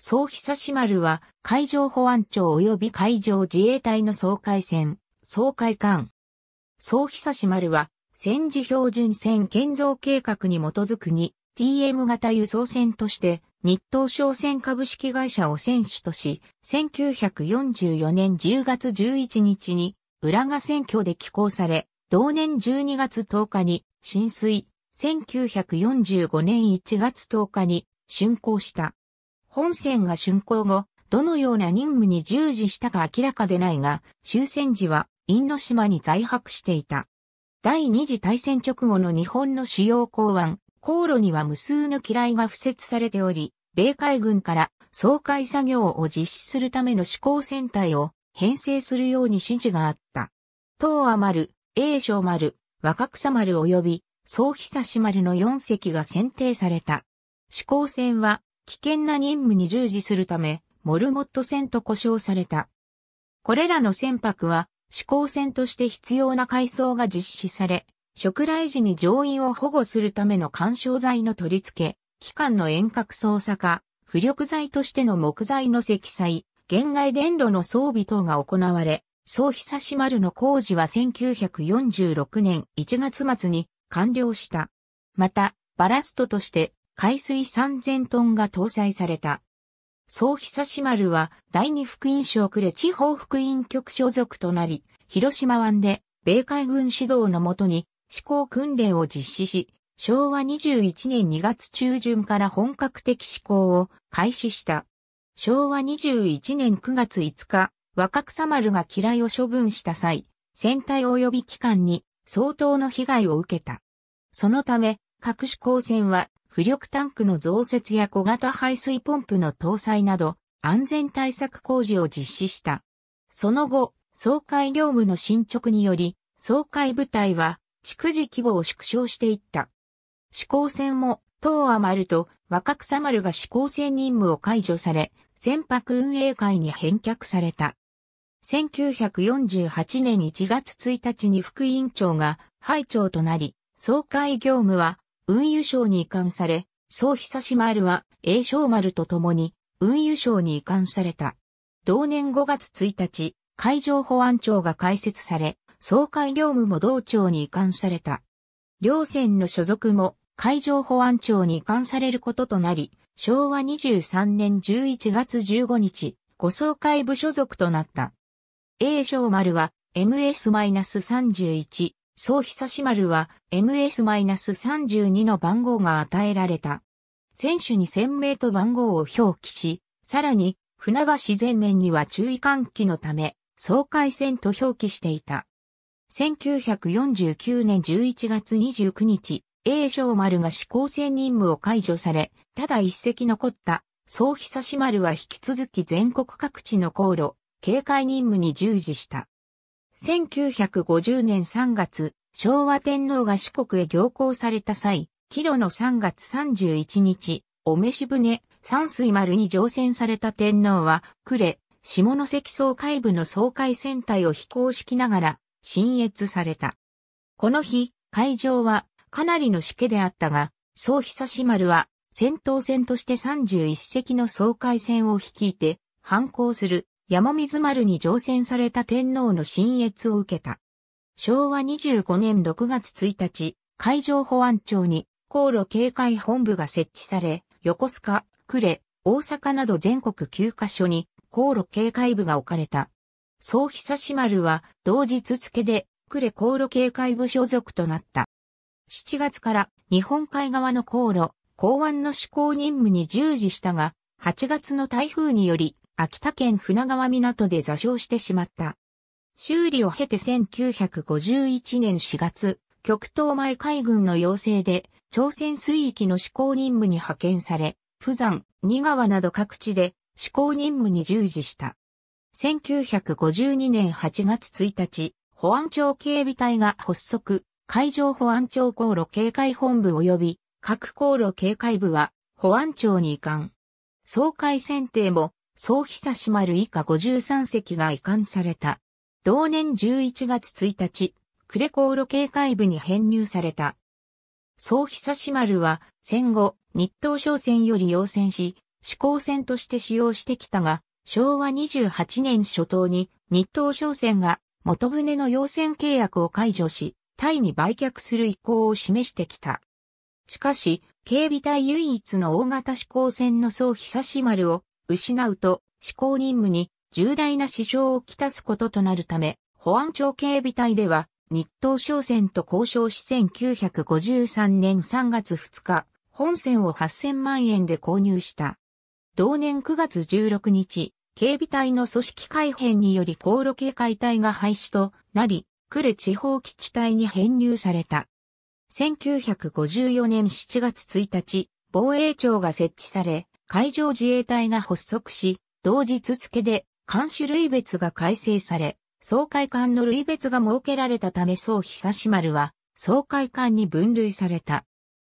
総久し丸は海上保安庁及び海上自衛隊の総海船、総海艦。総久し丸は戦時標準船建造計画に基づくに TM 型輸送船として日東商船株式会社を選手とし、1944年10月11日に浦賀選挙で寄港され、同年12月10日に浸水、1945年1月10日に竣工した。本線が竣工後、どのような任務に従事したか明らかでないが、終戦時はインド島に在泊していた。第二次大戦直後の日本の主要港湾、航路には無数の機雷が付設されており、米海軍から総会作業を実施するための試行船隊を編成するように指示があった。東亜丸、英章丸、若草丸及び総久し丸の4隻が選定された。試行船は危険な任務に従事するため、モルモット船と呼称された。これらの船舶は、試行船として必要な改装が実施され、食来時に乗員を保護するための干渉剤の取り付け、機関の遠隔操作化、浮力剤としての木材の積載、限外電路の装備等が行われ、総久し丸の工事は1946年1月末に完了した。また、バラストとして海水3000トンが搭載された。総久し丸は第二福音省れ地方福音局所属となり、広島湾で米海軍指導のもとに飛行訓練を実施し、昭和21年2月中旬から本格的施行を開始した。昭和21年9月5日、若草丸が嫌いを処分した際、船体及び機関に相当の被害を受けた。そのため、各種光線は浮力タンクの増設や小型排水ポンプの搭載など、安全対策工事を実施した。その後、総会業務の進捗により、総会部隊は、逐次規模を縮小していった。始行船も、東亜丸と若草丸が始行船任務を解除され、船舶運営会に返却された。1948年1月1日に副委員長が廃長となり、総会業務は運輸省に移管され、総久し丸は栄翔丸と共に運輸省に移管された。同年5月1日、海上保安庁が開設され、総会業務も同庁に移管された。両船の所属も海上保安庁に移管されることとなり、昭和23年11月15日、五総会部所属となった。栄翔丸は MS-31 総久し丸は MS-32 の番号が与えられた。選手に鮮明と番号を表記し、さらに、船橋前面には注意喚起のため、総海戦と表記していた。1949年11月29日、栄小丸が試行船任務を解除され、ただ一隻残った、総久し丸は引き続き全国各地の航路、警戒任務に従事した。1950年3月、昭和天皇が四国へ行幸された際、帰路の3月31日、お召し船、三水丸に乗船された天皇は、呉、下関総会部の総会船体を飛行しきながら、新越された。この日、会場はかなりの湿気であったが、総久し丸は、戦闘船として31隻の総会船を率いて、反抗する山水丸に乗船された天皇の親越を受けた。昭和25年6月1日、海上保安庁に航路警戒本部が設置され、横須賀、呉、大阪など全国9カ所に航路警戒部が置かれた。総久し丸は同日付で呉航路警戒部所属となった。7月から日本海側の航路、港湾の施行任務に従事したが、8月の台風により秋田県船川港で座礁してしまった。修理を経て1951年4月、極東前海軍の要請で、朝鮮水域の施行任務に派遣され、釜山、新川など各地で施行任務に従事した。1952年8月1日、保安庁警備隊が発足、海上保安庁航路警戒本部及び各航路警戒部は保安庁に移管。総会選定も総久し丸以下53隻が移管された。同年11月1日、呉航路警戒部に編入された。総久し丸は戦後、日東商船より要船し、試行船として使用してきたが、昭和28年初頭に日東商船が元船の要船契約を解除し、タイに売却する意向を示してきた。しかし、警備隊唯一の大型試行船の総久し丸を失うと、思考任務に重大な支障をきたすこととなるため、保安庁警備隊では、日東商船と交渉し1953年3月2日、本船を8000万円で購入した。同年9月16日、警備隊の組織改編により航路警戒隊が廃止となり、呉地方基地隊に編入された。1954年7月1日、防衛庁が設置され、海上自衛隊が発足し、同日付で艦種類別が改正され、総海艦の類別が設けられたため総久し丸は総海艦に分類された。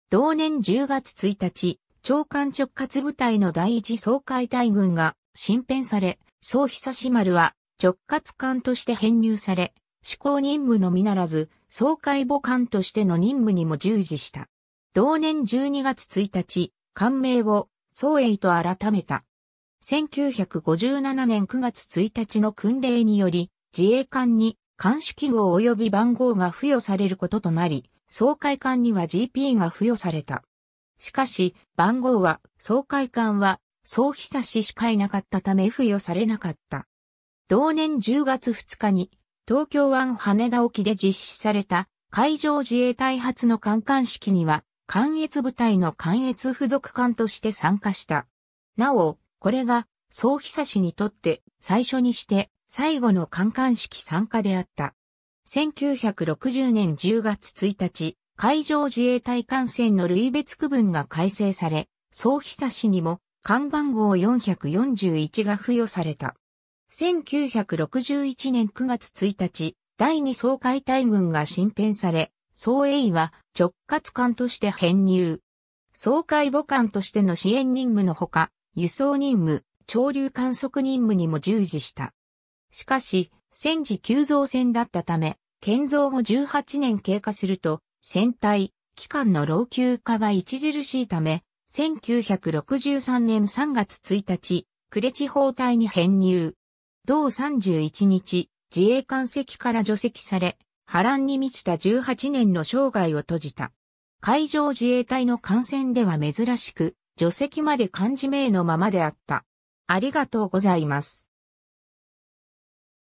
同年10月1日、長官直轄部隊の第一総海隊軍が新編され、総久し丸は直轄艦として編入され、施行任務のみならず、総海母艦としての任務にも従事した。同年12月1日、艦名を総営と改めた。1957年9月1日の訓令により、自衛官に監視記号及び番号が付与されることとなり、総会館には GP が付与された。しかし、番号は、総会館は、総被差ししかいなかったため付与されなかった。同年10月2日に、東京湾羽田沖で実施された海上自衛隊発の艦艦式には、関越部隊の関越付属艦として参加した。なお、これが、総久氏にとって最初にして最後の艦艦式参加であった。1960年10月1日、海上自衛隊艦船の類別区分が改正され、総久氏にも看板号441が付与された。1961年9月1日、第2総海隊軍が新編され、総営は直轄艦として編入。総会母艦としての支援任務のほか、輸送任務、潮流観測任務にも従事した。しかし、戦時急増戦だったため、建造後18年経過すると、船体、機関の老朽化が著しいため、1963年3月1日、呉地方隊に編入。同31日、自衛艦席から除籍され、波乱に満ちた18年の生涯を閉じた。海上自衛隊の艦船では珍しく、除籍まで漢字名のままであった。ありがとうございます。